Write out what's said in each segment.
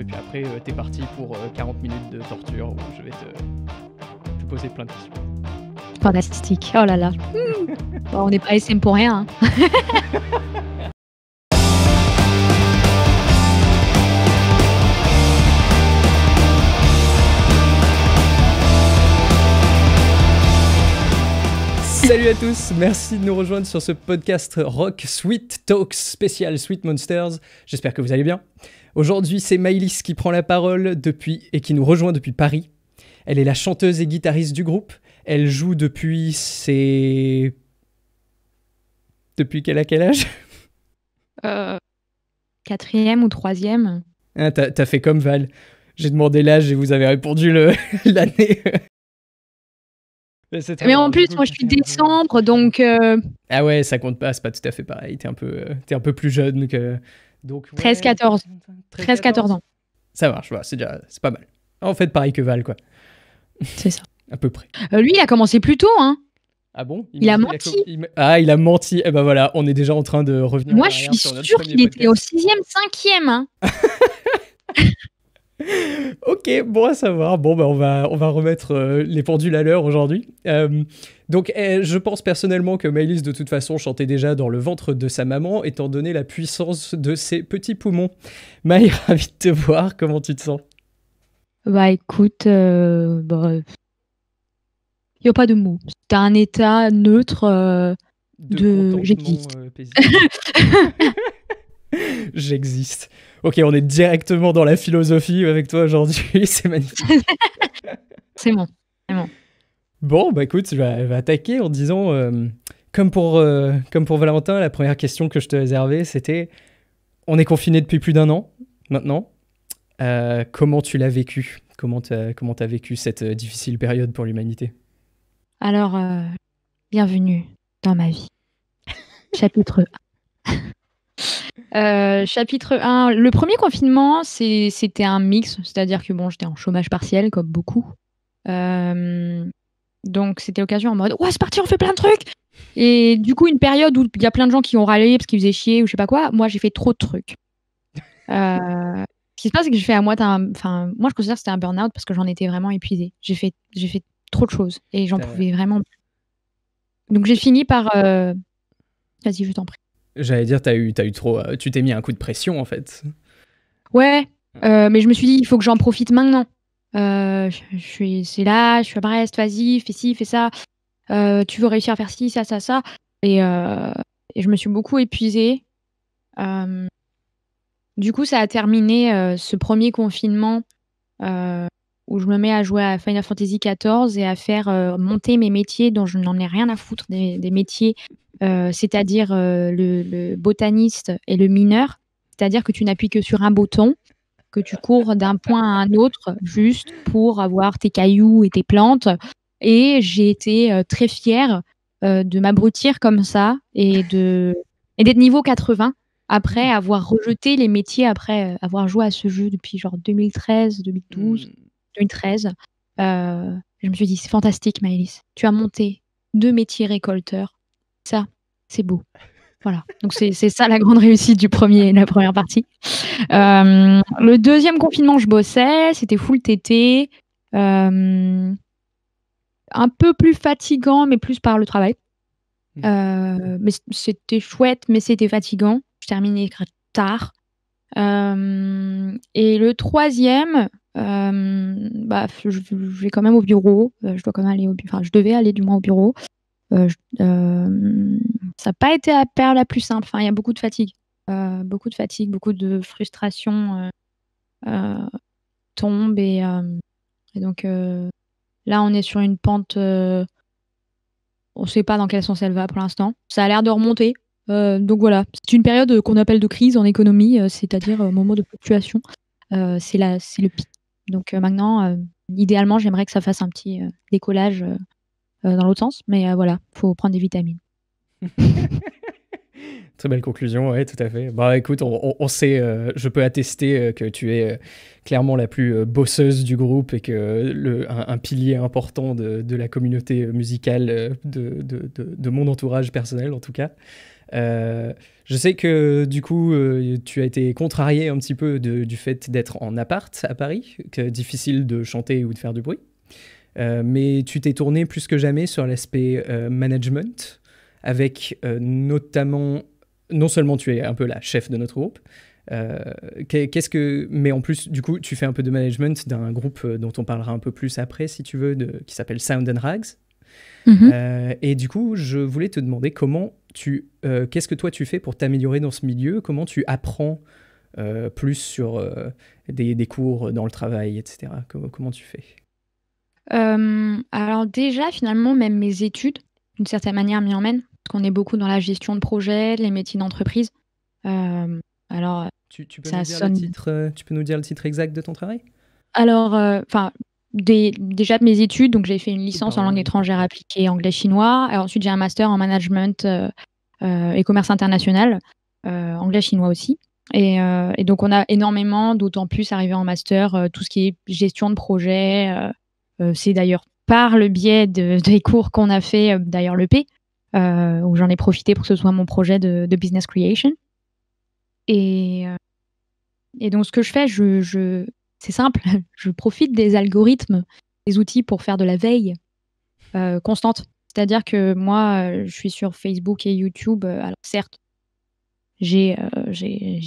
et puis après euh, t'es parti pour 40 euh, minutes de torture où je vais te, poser plein de questions. Fantastique. Oh là là. on n'est pas SM pour rien. Hein. Salut à tous, merci de nous rejoindre sur ce podcast Rock Sweet Talks spécial Sweet Monsters. J'espère que vous allez bien. Aujourd'hui, c'est Maïlis qui prend la parole depuis et qui nous rejoint depuis Paris. Elle est la chanteuse et guitariste du groupe. Elle joue depuis ses. Depuis qu'elle a quel âge euh, Quatrième ou troisième ah, T'as fait comme Val. J'ai demandé l'âge et vous avez répondu l'année. Mais en plus, moi, je suis décembre, donc. Euh, ah ouais, ça compte pas, c'est pas tout à fait pareil. T'es un peu, euh, un peu plus jeune que. 13-14. 13-14 ans. Ça marche, c'est déjà, c'est pas mal. En fait, pareil que Val, quoi. C'est ça. à peu près. Euh, lui, il a commencé plus tôt, hein. Ah bon il, a menti. Ah, il a menti. Eh ben voilà, on est déjà en train de revenir. Moi, je suis sûr qu'il était au 6 ème 5 ème Hein. ok, bon à savoir. Bon, bah, on, va, on va remettre euh, les pendules à l'heure aujourd'hui. Euh, donc, eh, je pense personnellement que Maëlys, de toute façon, chantait déjà dans le ventre de sa maman, étant donné la puissance de ses petits poumons. Maï, ravi de te voir. Comment tu te sens Bah, écoute, il euh, n'y a pas de mots. T'as un état neutre de, J'existe. Ok, on est directement dans la philosophie avec toi aujourd'hui. C'est magnifique. c'est bon. bon. Bon, bah écoute, je vais, attaquer en disant, euh, comme, pour, euh, comme Valentin, la première question que je te réservais, c'était on est confiné depuis plus d'un an maintenant. Euh, comment tu l'as vécu Comment tu as, vécu cette difficile période pour l'humanité Alors, bienvenue dans ma vie. Chapitre 1. Euh, chapitre 1, le premier confinement, c'était un mix, c'est-à-dire que bon, j'étais en chômage partiel, comme beaucoup. Euh, donc c'était l'occasion en mode, ouais, c'est parti, on fait plein de trucs. Et du coup, une période où il y a plein de gens qui ont râlé parce qu'ils faisaient chier ou je sais pas quoi, moi j'ai fait trop de trucs. Euh, ce qui se passe, c'est que j'ai fait à moi, enfin, moi je considère que c'était un burn-out parce que j'en étais vraiment épuisée. J'ai fait, j'ai fait trop de choses et j'en pouvais vraiment. Donc j'ai fini par. Vas-y, je t'en prie. J'allais dire, t'as eu, eu trop, euh, tu t'es mis un coup de pression en fait. Ouais, euh, mais je me suis dit, il faut que j'en profite maintenant. Euh, je, suis, c'est là, je suis à Brest, vas-y, fais ci, fais ça. tu veux réussir à faire ci, ça, ça, ça. Et, je me suis beaucoup épuisée. du coup, ça a terminé ce premier confinement où je me mets à jouer à Final Fantasy XIV et à faire monter mes métiers dont je n'en ai rien à foutre des métiers euh, c'est-à-dire euh, le, botaniste et le mineur, c'est-à-dire que tu n'appuies que sur un bouton, que tu cours d'un point à un autre juste pour avoir tes cailloux et tes plantes. Et j'ai été euh, très fière de m'abrutir comme ça et de et d'être niveau 80 après avoir rejeté les métiers, après avoir joué à ce jeu depuis genre 2013, 2012, 2013. je me suis dit, c'est fantastique, Maëlys. Tu as monté deux métiers récolteurs ça, c'est beau. Voilà. Donc c'est ça la grande réussite du premier, la première partie. Euh, le deuxième confinement, je bossais, c'était full tété. Euh, un peu plus fatigant, mais plus par le travail. Mmh. Euh, mais c'était chouette, mais c'était fatigant. Je terminais tard. et le troisième, bah, je, vais quand même au bureau. Je dois quand même aller au, enfin, je devais aller du moins au bureau. Euh, euh, ça n'a pas été la paire la plus simple. Enfin, il y a beaucoup de fatigue, euh, beaucoup de fatigue, beaucoup de frustration tombe et, donc là, on est sur une pente. on ne sait pas dans quel sens elle va pour l'instant. Ça a l'air de remonter. donc voilà, c'est une période qu'on appelle de crise en économie, c'est-à-dire moment de fluctuation. c'est le pic. Donc maintenant, idéalement, j'aimerais que ça fasse un petit décollage euh, dans l'autre sens. Mais euh, voilà, faut prendre des vitamines. Très belle conclusion, oui, tout à fait. Bah écoute, on, sait, euh, je peux attester que tu es clairement la plus bosseuse du groupe et que le, un, pilier important de, de, la communauté musicale de, de, de, mon entourage personnel en tout cas. je sais que du coup, tu as été contrarié un petit peu du fait d'être en appart à Paris, que difficile de chanter ou de faire du bruit. Euh, mais tu t'es tourné plus que jamais sur l'aspect euh, management, avec euh, notamment, non seulement tu es un peu la chef de notre groupe, qu'est-ce que mais en plus du coup tu fais un peu de management d'un groupe dont on parlera un peu plus après si tu veux de... qui s'appelle Sound and Rags mm-hmm. et du coup je voulais te demander comment tu qu'est-ce que toi tu fais pour t'améliorer dans ce milieu comment tu apprends plus sur des, des, cours dans le travail etc comment tu fais euh, alors déjà, finalement, même mes études, d'une certaine manière, m'y emmènent, parce qu'on est beaucoup dans la gestion de projets, les métiers d'entreprise. Euh, alors, tu, peux euh, tu, peux nous dire le titre, exact de ton travail Alors, enfin, déjà mes études, donc j'ai fait une licence en langue étrangère appliquée anglais-chinois. Ensuite, j'ai un master en management et commerce international, anglais-chinois aussi. Et, et, donc, on a énormément, d'autant plus arrivé en master, tout ce qui est gestion de projet, euh, c'est d'ailleurs par le biais de, des cours qu'on a fait, euh, d'ailleurs le P, euh, où j'en ai profité pour que ce soit mon projet de, business creation. Et, donc ce que je fais, c'est simple, je profite des algorithmes, des outils pour faire de la veille constante. C'est-à-dire que moi, je suis sur Facebook et YouTube. Alors certes, j'ai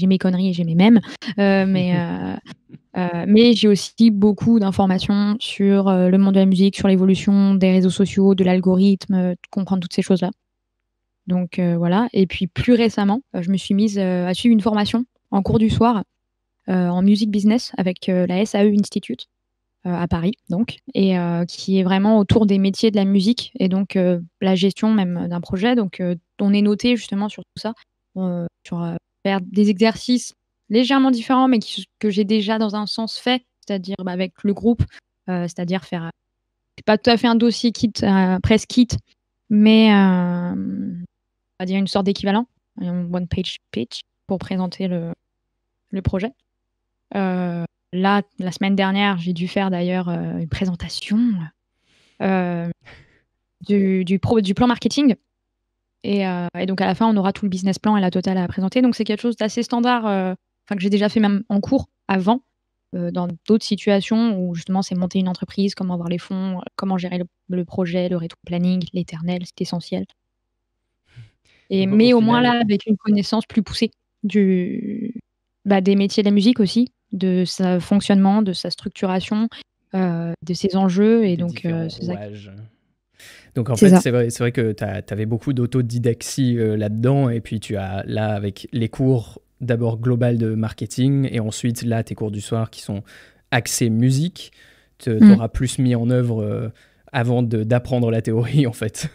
mes conneries et j'ai mes mèmes, mais, Euh, mais j'ai aussi beaucoup d'informations sur euh, le monde de la musique, sur l'évolution des réseaux sociaux, de l'algorithme, euh, de comprendre toutes ces choses-là. Donc voilà. Et puis plus récemment, je me suis mise à suivre une formation en cours du soir en music business avec la SAE Institute à Paris, donc, et qui est vraiment autour des métiers de la musique et donc la gestion même d'un projet. Donc on est noté justement sur tout ça, sur faire des exercices légèrement différent, mais que j'ai déjà dans un sens fait, c'est-à-dire bah, avec le groupe, euh, c'est-à-dire faire. Euh, pas tout à fait un dossier kit, euh, presse kit, mais euh, on va dire une sorte d'équivalent, un one page pitch pour présenter le, projet. là, la semaine dernière, j'ai dû faire d'ailleurs une présentation du, du plan marketing. Et, donc à la fin, on aura tout le business plan et la totale à présenter. Donc c'est quelque chose d'assez standard enfin que j'ai déjà fait même en cours avant, euh, dans d'autres situations où justement c'est monter une entreprise, comment avoir les fonds, euh, comment gérer le, projet, le rétro-planning, l'éternel, c'est essentiel. Et, mais au, moins là, avec une connaissance plus poussée du, bah, des métiers de la musique aussi, de sa fonctionnement, de sa structuration, euh, de ses enjeux. Et donc, Donc en fait, c'est vrai, vrai, que tu avais beaucoup d'autodidaxie là-dedans, et puis tu as là, avec les cours d'abord global de marketing et ensuite là tes cours du soir qui sont axés musique, tu mm. plus mis en œuvre euh, avant d'apprendre la théorie en fait.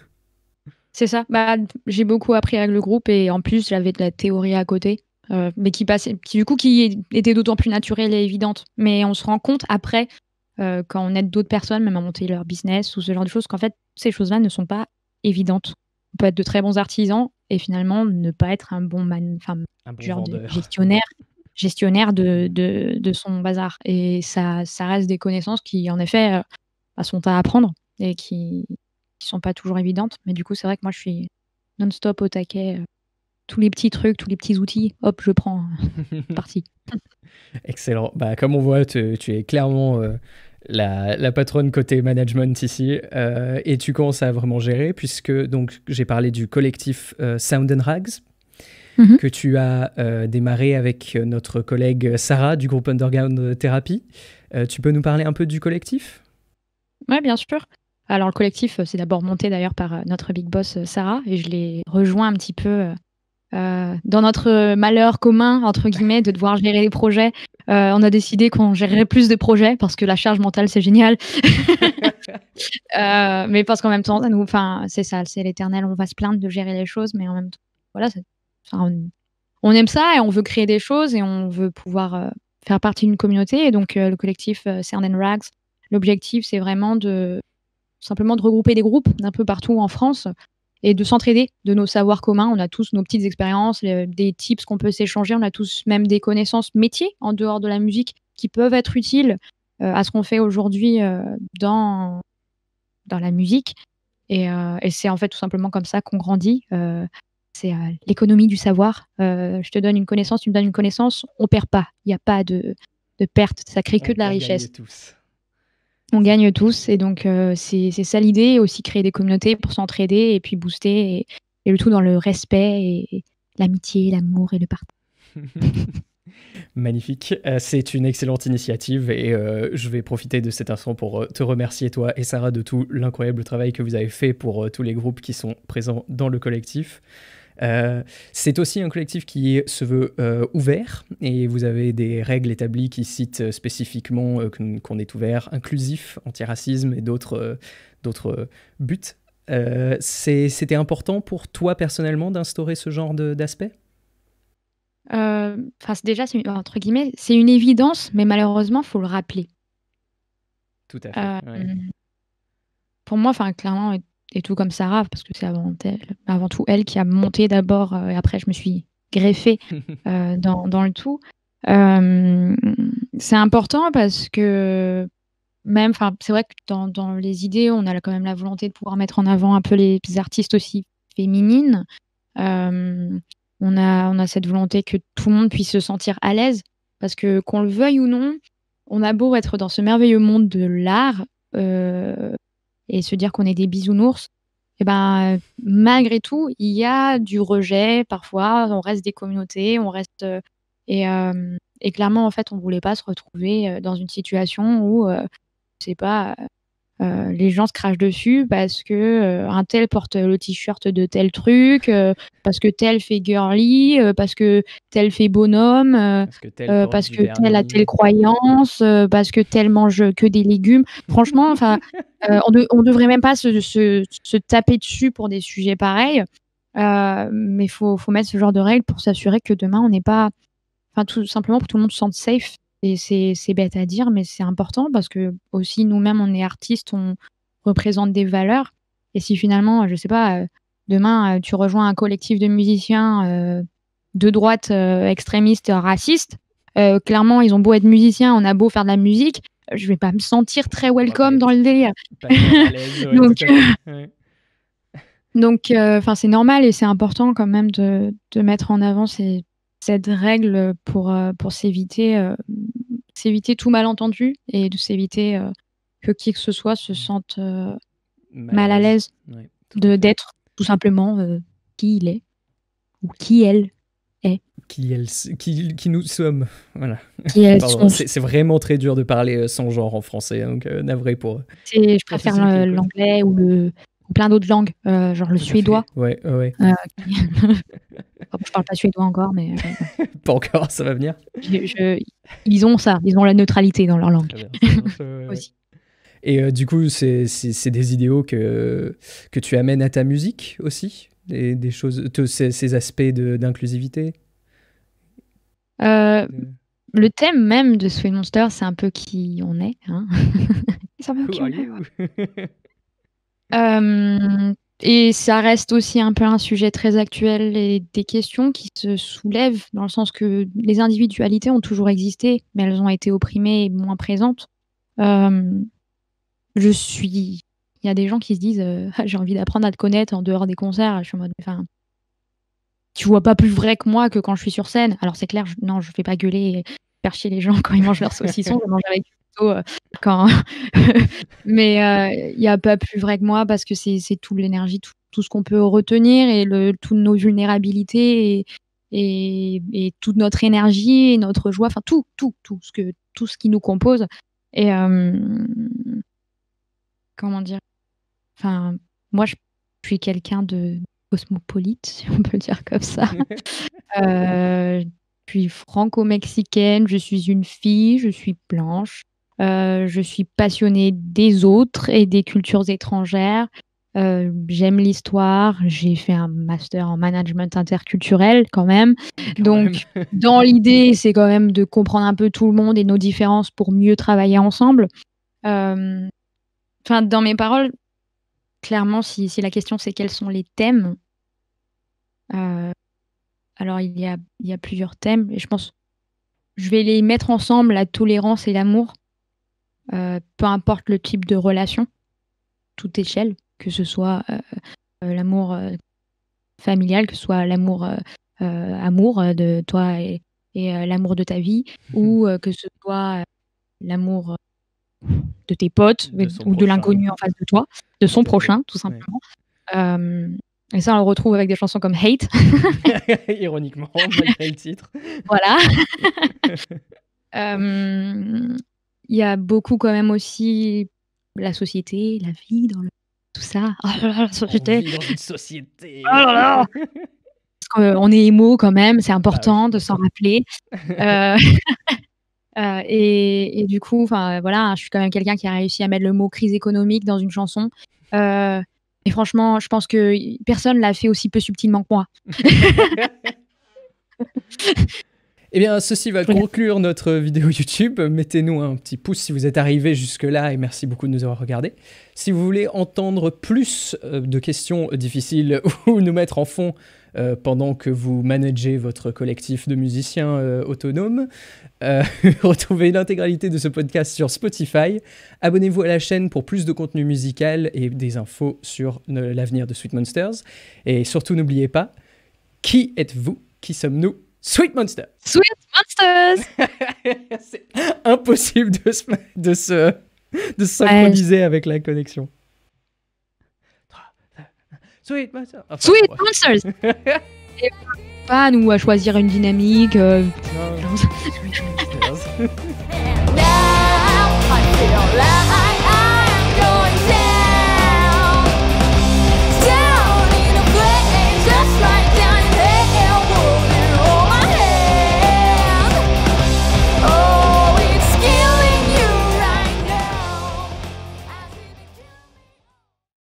C'est ça. Bah, j'ai beaucoup appris avec le groupe et en plus j'avais de la théorie à côté, euh, mais qui passait, qui, du coup qui était d'autant plus naturelle et évidente. Mais on se rend compte après euh, quand on aide d'autres personnes, même à monter leur business ou ce genre de choses, qu'en fait ces choses-là ne sont pas évidentes. On peut être de très bons artisans et finalement ne pas être un bon man, enfin un de gestionnaire gestionnaire de, de, son bazar. Et ça, ça reste des connaissances qui, en effet, euh, bah, sont à apprendre et qui ne sont pas toujours évidentes. Mais du coup, c'est vrai que moi, je suis non-stop au taquet. Euh, tous les petits trucs, tous les petits outils, hop, je prends. Euh, parti. Excellent. Bah, comme on voit, tu, es clairement la, la, patronne côté management ici. et tu commences à vraiment gérer, puisque donc j'ai parlé du collectif Sound and Rags Mhm. que tu as euh, démarré avec euh, notre collègue Sarah du groupe Underground Therapy. Euh, tu peux nous parler un peu du collectif Oui, bien sûr. Alors, le collectif, c'est d'abord monté d'ailleurs par notre big boss Sarah, et je l'ai rejoint un petit peu dans notre malheur commun, entre guillemets, de devoir gérer les projets, on a décidé qu'on gérerait plus de projets parce que la charge mentale, c'est génial. mais parce qu'en même temps, nous, enfin, c'est ça, c'est l'éternel, on va se plaindre de gérer les choses, mais en même temps, voilà, ça on aime ça et on veut créer des choses et on veut pouvoir euh, faire partie d'une communauté. Et donc, euh, le collectif Cern euh, Rags, l'objectif, c'est vraiment de simplement de regrouper des groupes d'un peu partout en France et de s'entraider de nos savoirs communs. On a tous nos petites expériences, des tips qu'on peut s'échanger. On a tous même des connaissances métiers en dehors de la musique qui peuvent être utiles à ce qu'on fait aujourd'hui dans, dans la musique. Et, et c'est en fait tout simplement comme ça qu'on grandit c'est euh, l'économie du savoir. Euh, je te donne une connaissance, tu me donnes une connaissance, on perd pas. Il n'y a pas de, perte, ça crée que de la richesse. tous. On gagne tous, et donc euh, c'est ça l'idée, aussi créer des communautés pour s'entraider et puis booster, et, le tout dans le respect, et l'amitié, l'amour et le partage. Magnifique, c'est une excellente initiative et je vais profiter de cet instant pour te remercier toi et Sarah de tout l'incroyable travail que vous avez fait pour tous les groupes qui sont présents dans le collectif. Euh, c'est aussi un collectif qui se veut euh, ouvert et vous avez des règles établies qui citent euh, spécifiquement qu'on est ouvert, inclusif, antiracisme et d'autres d'autres buts. C'était important pour toi personnellement d'instaurer ce genre d'aspect Déjà, c'est entre guillemets, c'est une évidence, mais malheureusement, faut le rappeler. Tout à fait. Pour moi, enfin, clairement, et tout comme Sarah, parce que c'est avant, avant, tout elle qui a monté d'abord, euh, et après je me suis greffée euh, dans, le tout. Euh, c'est important parce que même, enfin, c'est vrai que dans, les idées, on a quand même la volonté de pouvoir mettre en avant un peu les, artistes aussi féminines. on, a, on a cette volonté que tout le monde puisse se sentir à l'aise, parce que qu'on le veuille ou non, on a beau être dans ce merveilleux monde de l'art, et se dire qu'on est des bisounours, eh ben, malgré tout, il y a du rejet parfois, on reste des communautés, on reste. Euh, euh, et, clairement, en fait, on ne voulait pas se retrouver euh, dans une situation où, c'est pas, euh, les gens se crachent dessus parce que euh, un tel porte le t-shirt de tel truc, euh, parce que tel fait girly, parce que tel fait bonhomme, parce que tel, a telle croyance, parce que tel mange que des légumes. Franchement, enfin, on, ne devrait même pas se, taper dessus pour des sujets pareils. mais faut, faut mettre ce genre de règles pour s'assurer que demain on n'est pas, enfin tout simplement pour que tout le monde se sente safe c'est bête à dire, mais c'est important parce que aussi nous-mêmes, on est artistes, on représente des valeurs. Et si finalement, je sais pas, euh, demain, euh, tu rejoins un collectif de musiciens euh, de droite extrémiste, raciste, clairement, ils ont beau être musiciens, on a beau faire de la musique, je vais pas me sentir très bah, welcome dans le délire. donc, donc enfin, c'est normal et c'est important quand même de, de mettre en avant ces, cette règle pour, euh, pour s'éviter euh, s'éviter tout malentendu et de s'éviter euh, que qui que ce soit se mmh. sente mal, à l'aise de d'être tout simplement qui il est ou qui elle est. Qui, elle, qui, qui nous sommes. Voilà. C'est vraiment très dur de parler sans genre en français, hein, donc navré pour. Je préfère l'anglais ou le, plein d'autres langues, euh, genre le suédois. Ouais, ouais. Euh, je parle pas suédois encore, mais. Euh, pas encore, ça va venir. Ils ont ça, ils ont la neutralité dans leur langue. Aussi. Et euh, du coup, c'est des idéaux que, que tu amènes à ta musique aussi des choses, ces, ces, aspects d'inclusivité le thème même de Sweet Monster, c'est un peu qui on est. c'est un peu qui on est. Euh, et ça reste aussi un peu un sujet très actuel et des questions qui se soulèvent dans le sens que les individualités ont toujours existé, mais elles ont été opprimées et moins présentes. Euh, je suis. Il y a des gens qui se disent euh, j'ai envie d'apprendre à te connaître en dehors des concerts. Je suis en mode tu vois pas plus vrai que moi que quand je suis sur scène. Alors c'est clair, non, je vais pas gueuler et faire les gens quand ils mangent leurs saucissons avec euh, quand. mais il euh, n'y a pas plus vrai que moi parce que c'est toute l'énergie, tout, ce qu'on peut retenir et le, toutes nos vulnérabilités et, toute notre énergie et notre joie, enfin tout, tout, tout ce, que, tout ce qui nous compose. Et euh, comment dire Enfin, moi, je suis quelqu'un de cosmopolite, si on peut le dire comme ça. je suis franco-mexicaine, je suis une fille, je suis blanche, euh, je suis passionnée des autres et des cultures étrangères. Euh, j'aime l'histoire, j'ai fait un master en management interculturel quand même. Donc, dans l'idée, c'est quand même de comprendre un peu tout le monde et nos différences pour mieux travailler ensemble. Euh, enfin, dans mes paroles, clairement, si, la question c'est quels sont les thèmes, alors il y, a, il y a plusieurs thèmes et je pense je vais les mettre ensemble la tolérance et l'amour euh, peu importe le type de relation, toute échelle, que ce soit euh, euh, l'amour familial, que ce soit l'amour amour de toi et, l'amour de ta vie, ou que ce soit l'amour de tes potes ou de l'inconnu en face de toi, de son prochain, tout simplement. Et ça, on le retrouve avec des chansons comme Hate. Ironiquement, malgré le titre. voilà il y a beaucoup quand même aussi la société, la vie dans tout ça. Oh la société. On société. on est émo quand même, c'est important ah de s'en rappeler. Euh, euh, et, du coup, enfin voilà, je suis quand même quelqu'un qui a réussi à mettre le mot crise économique dans une chanson. Euh, et franchement, je pense que personne l'a fait aussi peu subtilement que moi. Eh bien, ceci va conclure notre vidéo YouTube. Mettez-nous un petit pouce si vous êtes arrivé jusque-là et merci beaucoup de nous avoir regardé. Si vous voulez entendre plus euh, de questions difficiles ou nous mettre en fond euh, pendant que vous managez votre collectif de musiciens euh, autonomes, retrouvez l'intégralité de ce podcast sur Spotify. Abonnez-vous à la chaîne pour plus de contenu musical et des infos sur l'avenir de Sweet Monsters. Et surtout, n'oubliez pas, qui êtes-vous Qui sommes-nous Sweet Monsters Sweet Monsters. c'est impossible de se, synchroniser avec la connexion. Sweet Monsters. Sweet Monsters. Et pas nous à choisir une dynamique. Euh, Sweet Monsters.